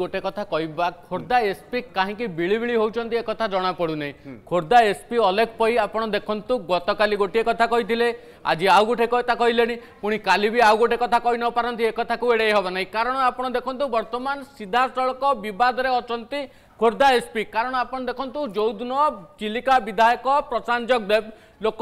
গোটে কথা কইবা খোর্ধা এসপি কাহিকি বিড়িবিড়ি হচ্ছেন একথা জনাপড়ুনাই খোর্ধা এসপি অলেখ পই আপনার দেখন্তু গতকালি গোটিয়ে কথা কইলে আজ আউ গোটে কথা কইলে পুঁ কালি বি আউ গোটে কথা কই নপারতি একথা এড়াই হব না কারণ আপনার দেখুন বর্তমান সিধাসলখ বিবাদরে অনেক খোর্ধা এসপি কারণ আপনার দেখুন যেদিন চিলিকা বিধায়ক প্রশান্ত জগদেব লোক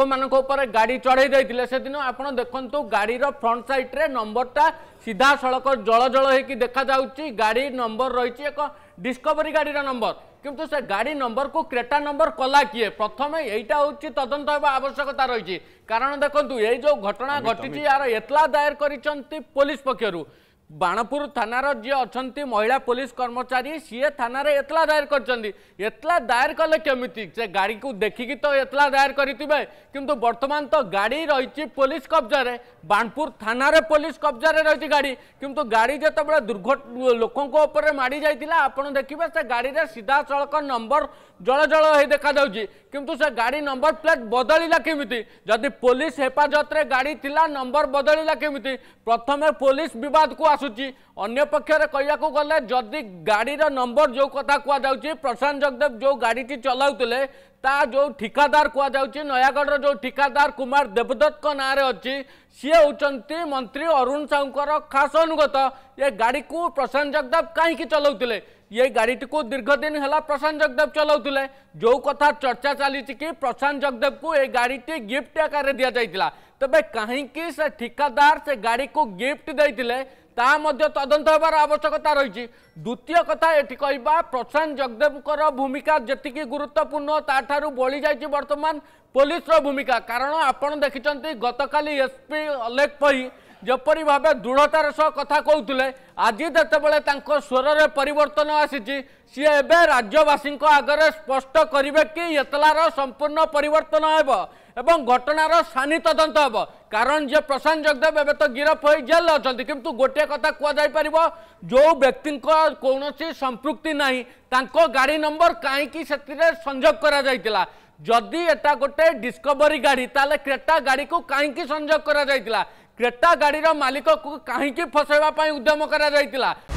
উপরে গাড়ি চড়াই দিয়ে সেদিন আপনার দেখুন গাড়ির ফ্রন্ট সাইড্রে নম্বরটা সিধা সড়ক জল জল হয়েকি দেখা যাচ্ছে গাড়ি নম্বর রয়েছে এক ডিসকভরি গাড়ির নম্বর কিন্তু সে গাড়ি নম্বরকু ক্রেটা নম্বর কলা কিয়ে প্রথমে এইটা হচ্ছে তদন্ত হওয়া আবশ্যকতা রয়েছে কারণ দেখুন এই যে ঘটনা ঘটিছে ইয়ার এতলা দায়ের করেছেন পুলিশ পক্ষর ବାଣପୁର ଥାନାର ଯିଏ ଅଛନ୍ତି ମହିଳା ପୋଲିସ କର୍ମଚାରୀ ସିଏ ଥାନାରେ ଏତଲା ଦାୟର କରିଛନ୍ତି ଏତଲା ଦାୟର କଲେ କେମିତି ସେ ଗାଡ଼ିକୁ ଦେଖିକି ତ ଏତଲା ଦାୟର କରିଥିବେ କିନ୍ତୁ ବର୍ତ୍ତମାନ ତ ଗାଡ଼ି ରହିଛି ପୋଲିସ କବ୍ଜାରେ ବାଣପୁର ଥାନାରେ ପୋଲିସ କବ୍ଜାରେ ରହିଛି ଗାଡ଼ି କିନ୍ତୁ ଗାଡ଼ି ଯେତେବେଳେ ଦୁର୍ଘ ଲୋକଙ୍କ ଉପରେ ମାଡ଼ି ଯାଇଥିଲା ଆପଣ ଦେଖିବେ ସେ ଗାଡ଼ିରେ ସିଧାସଳଖ ନମ୍ବର ଜଳ ଜଳ ହୋଇ ଦେଖାଯାଉଛି किंतु से गाड़ी नंबर प्लेट बदलला केमी जदि पुलिस हेफाजत गाड़ी थी नंबर बदलला केमी प्रथम पुलिस बद को आसूची अंपक्ष पक्षर कहवाक गले जदि गाड़ी नंबर जो कथा कहु प्रशांत जगदेव जो गाड़ी टी चलाउले ता जो ठिकादार कहु नयागढ़ जो ठिकादार कुमार देवदत्त नाँरे अच्छी सी हूँ मंत्री अरुण साहू खास अनुगत ये गाड़ी को प्रशांत जगताप कहीं चलाऊले ये गाडीटीକୁ ଦୀର୍ଘ ଦିନ ହେଲା ପ୍ରଶାନ୍ତ ଜଗଦେବ ଚଲାଉଥିଲେ ଯେଉଁ କଥା ଚର୍ଚ୍ଚା ଚାଲିଛି କି ପ୍ରଶାନ୍ତ ଜଗଦେବକୁ ଏ ଗାଡ଼ିଟି ଗିଫ୍ଟ ଆକାରରେ ଦିଆଯାଇଥିଲା ତେବେ କାହିଁକି ସେ ଠିକାଦାର ସେ ଗାଡ଼ିକୁ ଗିଫ୍ଟ ଦେଇଥିଲେ ତାହା ମଧ୍ୟ ତଦନ୍ତ ହେବାର ଆବଶ୍ୟକତା ରହିଛି ଦ୍ୱିତୀୟ କଥା ଏଠି କହିବା ପ୍ରଶାନ୍ତ ଜଗଦେବଙ୍କର ଭୂମିକା ଯେତିକି ଗୁରୁତ୍ୱପୂର୍ଣ୍ଣ ତାଠାରୁ ବଳି ଯାଇଛି ବର୍ତ୍ତମାନ ପୋଲିସର ଭୂମିକା କାରଣ ଆପଣ ଦେଖିଛନ୍ତି ଗତକାଲି ଏସ୍ପି ଅଲେଖ ପହି ଯେପରି ଭାବେ ଦୃଢ଼ତାର ସହ କଥା କହୁଥିଲେ ଆଜି ଯେତେବେଳେ ତାଙ୍କ ସ୍ୱରରେ ପରିବର୍ତ୍ତନ ଆସିଛି ସିଏ ଏବେ ରାଜ୍ୟବାସୀଙ୍କ ଆଗରେ ସ୍ପଷ୍ଟ କରିବେ କି ଏତଲାର ସମ୍ପୂର୍ଣ୍ଣ ପରିବର୍ତ୍ତନ ହେବ ଏବଂ ଘଟଣାର ସାନି ତଦନ୍ତ ହେବ କାରଣ ଯେ ପ୍ରଶାନ୍ତ ଜଗଦେବ ଏବେ ତ ଗିରଫ ହୋଇ ଜେଲରେ ଅଛନ୍ତି କିନ୍ତୁ ଗୋଟିଏ କଥା କୁହାଯାଇପାରିବ ଯେଉଁ ବ୍ୟକ୍ତିଙ୍କ କୌଣସି ସମ୍ପୃକ୍ତି ନାହିଁ ତାଙ୍କ ଗାଡ଼ି ନମ୍ବର କାହିଁକି ସେଥିରେ ସଂଯୋଗ କରାଯାଇଥିଲା ଯଦି ଏଟା ଗୋଟେ ଡିସ୍କଭରି ଗାଡ଼ି ତାହେଲେ କ୍ରେଟା ଗାଡ଼ିକୁ କାହିଁକି ସଂଯୋଗ କରାଯାଇଥିଲା କ୍ରେତା ଗାଡ଼ିର ମାଲିକକୁ କାହିଁକି ଫସାଇବା ପାଇଁ ଉଦ୍ୟମ କରାଯାଇଥିଲା